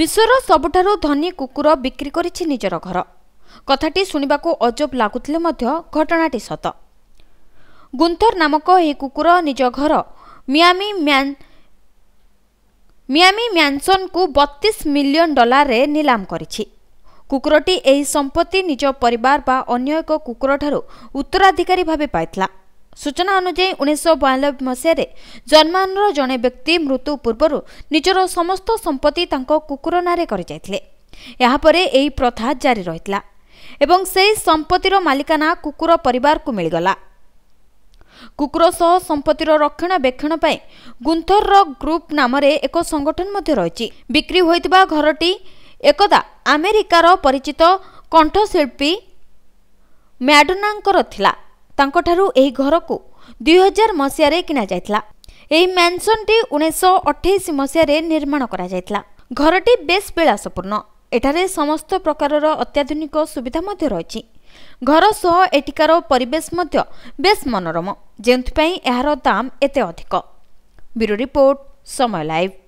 ବିଶ୍ୱର ସବୁଠାରୁ ଧନୀ କୁକୁର ବିକ୍ରି କରିଛି ନିଜର ଘର କଥାଟି ଶୁଣିବାକୁ ଅଜବ ଲାଗୁଥିଲେ ମଧ୍ୟ ଘଟଣାଟି ସତ ଗୁନ୍ଥର ନାମକ ଏହି କୁକୁର ନିଜ ଘର ମିଆମି ମ୍ୟାନ୍ ମିଆମି ମ୍ୟାନସନ୍କୁ ବତିଶ ମିଲିୟନ୍ ଡଲାରରେ ନିଲାମ କରିଛି କୁକୁରଟି ଏହି ସମ୍ପତ୍ତି ନିଜ ପରିବାର ବା ଅନ୍ୟ ଏକ କୁକୁରଠାରୁ ଉତ୍ତରାଧିକାରୀ ଭାବେ ପାଇଥିଲା ସୂଚନା ଅନୁଯାୟୀ ଉଣେଇଶହ ବୟାନବେ ମସିହାରେ ଜନ୍ମାନର ଜଣେ ବ୍ୟକ୍ତି ମୃତ୍ୟୁ ପୂର୍ବରୁ ନିଜର ସମସ୍ତ ସମ୍ପତ୍ତି ତାଙ୍କ କୁକୁର ନାଁରେ କରିଯାଇଥିଲେ ଏହାପରେ ଏହି ପ୍ରଥା ଜାରି ରହିଥିଲା ଏବଂ ସେହି ସମ୍ପତ୍ତିର ମାଲିକାନା କୁକୁର ପରିବାରକୁ ମିଳିଗଲା କୁକୁର ସହ ସମ୍ପତ୍ତିର ରକ୍ଷଣାବେକ୍ଷଣ ପାଇଁ ଗୁନ୍ଥରର ଗ୍ରୁପ ନାମରେ ଏକ ସଂଗଠନ ମଧ୍ୟ ରହିଛି ବିକ୍ରି ହୋଇଥିବା ଘରଟି ଏକଦା ଆମେରିକାର ପରିଚିତ କଣ୍ଠଶିଳ୍ପୀ ମ୍ୟାଡୋନାଙ୍କର ଥିଲା ତାଙ୍କଠାରୁ ଏହି ଘରକୁ ଦୁଇହଜାର ମସିହାରେ କିଣାଯାଇଥିଲା ଏହି ମ୍ୟାନସନ୍ଟି ଉଣେଇଶହ ଅଠେଇଶ ମସିହାରେ ନିର୍ମାଣ କରାଯାଇଥିଲା ଘରଟି ବେଶ୍ ବିଳାସପୂର୍ଣ୍ଣ ଏଠାରେ ସମସ୍ତ ପ୍ରକାରର ଅତ୍ୟାଧୁନିକ ସୁବିଧା ମଧ୍ୟ ରହିଛି ଘର ସହ ଏଠିକାର ପରିବେଶ ମଧ୍ୟ ବେଶ୍ ମନୋରମ ଯେଉଁଥିପାଇଁ ଏହାର ଦାମ୍ ଏତେ ଅଧିକ ବ୍ୟୁରୋ ରିପୋର୍ଟ ସମୟ ଲାଇଭ୍